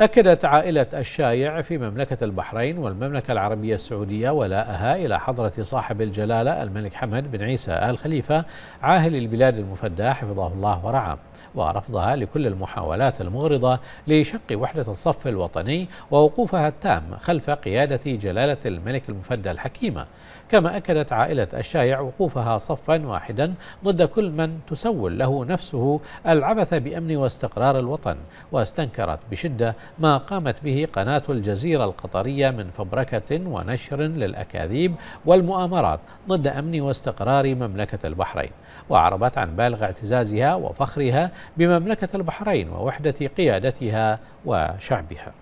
أكدت عائلة الشايع في مملكة البحرين والمملكة العربية السعودية ولاءها إلى حضرة صاحب الجلالة الملك حمد بن عيسى آل خليفة عاهل البلاد المفدى حفظه الله ورعاه ورفضها لكل المحاولات المغرضة لشق وحدة الصف الوطني ووقوفها التام خلف قيادة جلالة الملك المفدى الحكيمة كما أكدت عائلة الشايع وقوفها صفا واحدا ضد كل من تسول له نفسه العبث بأمن واستقرار الوطن واستنكرت بشدة ما قامت به قناة الجزيرة القطرية من فبركة ونشر للأكاذيب والمؤامرات ضد أمن واستقرار مملكة البحرين وأعربت عن بالغ اعتزازها وفخرها بمملكة البحرين ووحدة قيادتها وشعبها